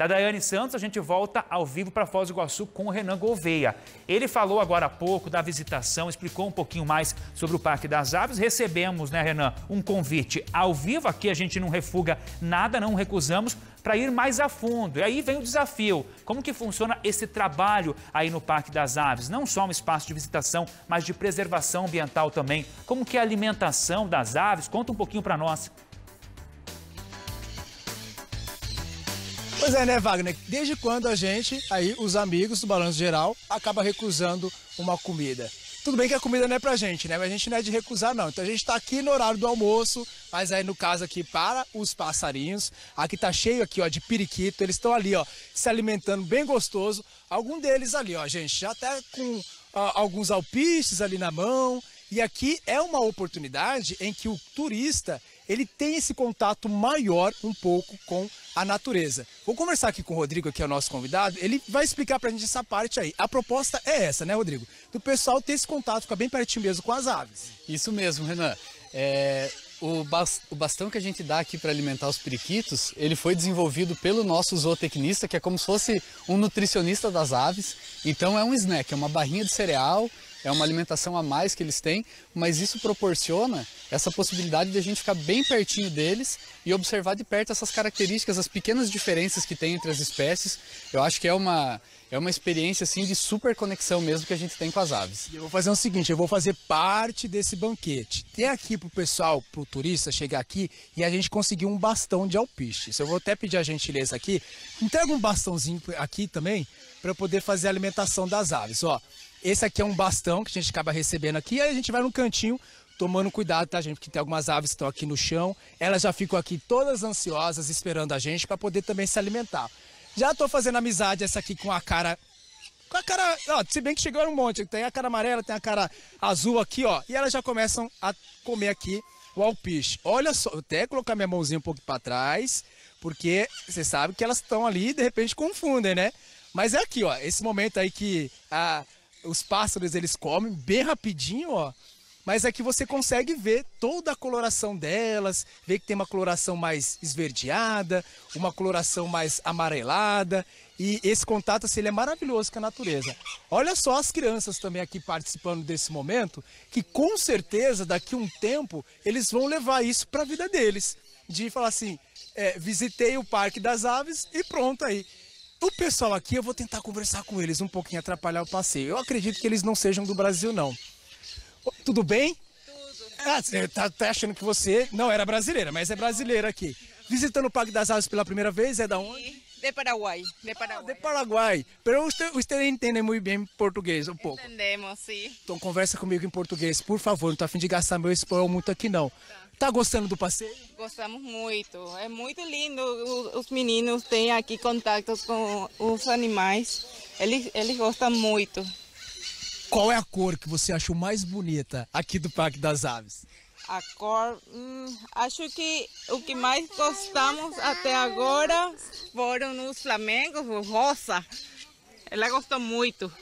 Da Daiane Santos, a gente volta ao vivo para Foz do Iguaçu com o Renan Gouveia. Ele falou agora há pouco da visitação, explicou um pouquinho mais sobre o Parque das Aves. Recebemos, né, Renan, um convite ao vivo. Aqui a gente não refuga nada, não recusamos, para ir mais a fundo. E aí vem o desafio. Como que funciona esse trabalho aí no Parque das Aves? Não só um espaço de visitação, mas de preservação ambiental também. Como que é a alimentação das aves? Conta um pouquinho para nós. Pois é, né, Wagner? Desde quando a gente, aí, os amigos do Balanço Geral, acaba recusando uma comida? Tudo bem que a comida não é pra gente, né? Mas a gente não é de recusar, não. Então a gente tá aqui no horário do almoço, mas aí no caso aqui para os passarinhos. Aqui tá cheio aqui, ó, de periquito. Eles estão ali, ó, se alimentando bem gostoso. Algum deles ali, ó, gente, já até tá com ó, alguns alpistes ali na mão. E aqui é uma oportunidade em que o turista ele tem esse contato maior um pouco com a natureza. Vou conversar aqui com o Rodrigo, que é o nosso convidado, ele vai explicar pra gente essa parte aí. A proposta é essa, né, Rodrigo? Do pessoal ter esse contato, ficar bem pertinho mesmo com as aves. Isso mesmo, Renan. É, o, bastão que a gente dá aqui para alimentar os periquitos, ele foi desenvolvido pelo nosso zootecnista, que é como se fosse um nutricionista das aves. Então é um snack, é uma barrinha de cereal é uma alimentação a mais que eles têm, mas isso proporciona essa possibilidade de a gente ficar bem pertinho deles e observar de perto essas características, as pequenas diferenças que tem entre as espécies. Eu acho que é uma é uma experiência assim de super conexão mesmo que a gente tem com as aves. Eu vou fazer o seguinte, eu vou fazer parte desse banquete. Tem aqui pro pessoal, pro turista chegar aqui e a gente conseguir um bastão de alpiste. Eu vou até pedir a gentileza aqui, entrega um bastãozinho aqui também para poder fazer a alimentação das aves, ó. Esse aqui é um bastão que a gente acaba recebendo aqui, aí a gente vai no cantinho tomando cuidado, tá, gente? Porque tem algumas aves que estão aqui no chão. Elas já ficam aqui todas ansiosas, esperando a gente para poder também se alimentar. Já tô fazendo amizade essa aqui com a cara. Com a cara. Ó, se bem que chegou um monte. Tem a cara amarela, tem a cara azul aqui, ó. E elas já começam a comer aqui o alpiche. Olha só, eu até colocar minha mãozinha um pouco para trás, porque você sabe que elas estão ali e de repente confundem, né? Mas é aqui, ó. Esse momento aí que a os pássaros eles comem bem rapidinho, ó. Mas aqui é você consegue ver toda a coloração delas, ver que tem uma coloração mais esverdeada, uma coloração mais amarelada. E esse contato assim, ele é maravilhoso com a natureza. Olha só as crianças também aqui participando desse momento, que com certeza daqui a um tempo eles vão levar isso para a vida deles. De falar assim, é, visitei o Parque das Aves e pronto aí. O pessoal aqui, eu vou tentar conversar com eles um pouquinho, atrapalhar o passeio. Eu acredito que eles não sejam do Brasil, não. Tudo bem? Tudo. Ah, você tá, tá achando que você não era brasileira, mas é brasileira aqui. Visitando o Parque das Aves pela primeira vez, é da onde? De Paraguay. De Paraguay. Ah, de Paraguai. Pero usted, usted entende muito bem português um pouco. Entendemos, sim. Então conversa comigo em português, por favor. Não estou fim de gastar meu espanhol muito aqui, não. Está gostando do passeio? Gostamos muito. É muito lindo. Os meninos têm aqui contatos com os animais. Eles, eles gostam muito. Qual é a cor que você achou mais bonita aqui do Parque das Aves? a cor. Hum, acho que o que mais gostamos até agora foram os flamengos, o rosa. Ela gostou muito.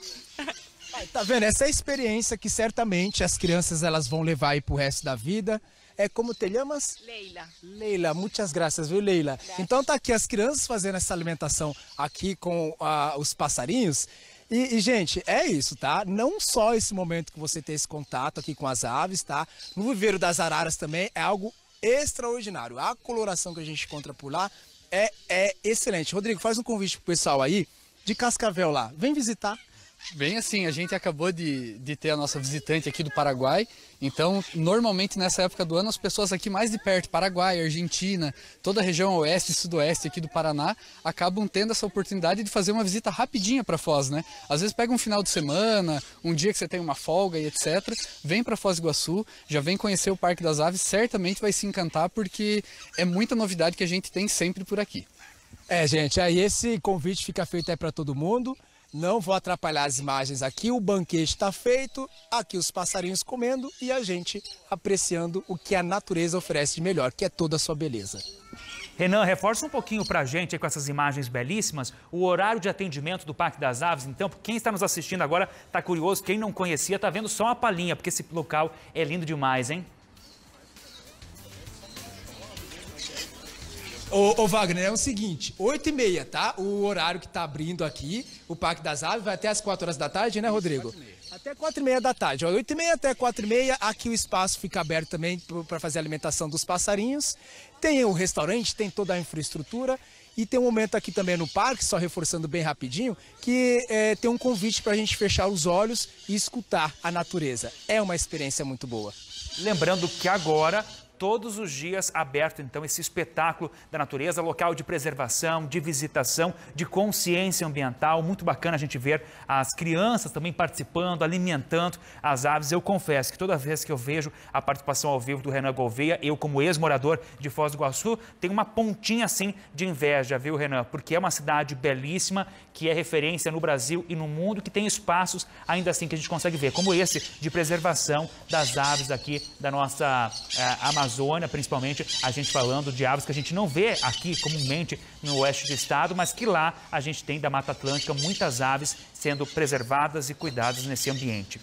Tá vendo? Essa é a experiência que certamente as crianças elas vão levar aí pro resto da vida. É como te chamas? Leila. Leila, muitas graças, viu, Leila? Graças. Então tá aqui as crianças fazendo essa alimentação aqui com ah, os passarinhos. E, e, gente, é isso, tá? Não só esse momento que você tem esse contato aqui com as aves, tá? No viveiro das araras também é algo extraordinário. A coloração que a gente encontra por lá é, é excelente. Rodrigo, faz um convite pro pessoal aí de Cascavel lá. Vem visitar. Bem assim, a gente acabou de, de ter a nossa visitante aqui do Paraguai, então normalmente nessa época do ano as pessoas aqui mais de perto, Paraguai, Argentina, toda a região oeste e sudoeste aqui do Paraná, acabam tendo essa oportunidade de fazer uma visita rapidinha para Foz, né? Às vezes pega um final de semana, um dia que você tem uma folga e etc, vem para Foz do Iguaçu, já vem conhecer o Parque das Aves, certamente vai se encantar porque é muita novidade que a gente tem sempre por aqui. É, gente, aí esse convite fica feito aí para todo mundo. Não vou atrapalhar as imagens aqui, o banquete está feito, aqui os passarinhos comendo e a gente apreciando o que a natureza oferece de melhor, que é toda a sua beleza. Renan, reforça um pouquinho para a gente com essas imagens belíssimas o horário de atendimento do Parque das Aves. Então, quem está nos assistindo agora está curioso, quem não conhecia está vendo só uma palhinha, porque esse local é lindo demais, hein? Ô, ô, Wagner, é o seguinte, 8 e meia, tá? O horário que tá abrindo aqui, o Parque das Aves, vai até as 4 horas da tarde, né, Rodrigo? Até 4 e meia da tarde, ó, 8 e meia até 4 e meia, aqui o espaço fica aberto também para fazer a alimentação dos passarinhos. Tem o restaurante, tem toda a infraestrutura e tem um momento aqui também no parque, só reforçando bem rapidinho, que é, tem um convite para a gente fechar os olhos e escutar a natureza. É uma experiência muito boa. Lembrando que agora todos os dias aberto então esse espetáculo da natureza, local de preservação, de visitação, de consciência ambiental. Muito bacana a gente ver as crianças também participando, alimentando as aves. Eu confesso que toda vez que eu vejo a participação ao vivo do Renan Gouveia, eu como ex-morador de Foz do Iguaçu, tenho uma pontinha assim de inveja, viu Renan? Porque é uma cidade belíssima, que é referência no Brasil e no mundo, que tem espaços ainda assim que a gente consegue ver, como esse de preservação das aves aqui da nossa eh, Amazônia Amazônia, principalmente a gente falando de aves que a gente não vê aqui comumente no oeste do estado, mas que lá a gente tem da Mata Atlântica muitas aves sendo preservadas e cuidadas nesse ambiente.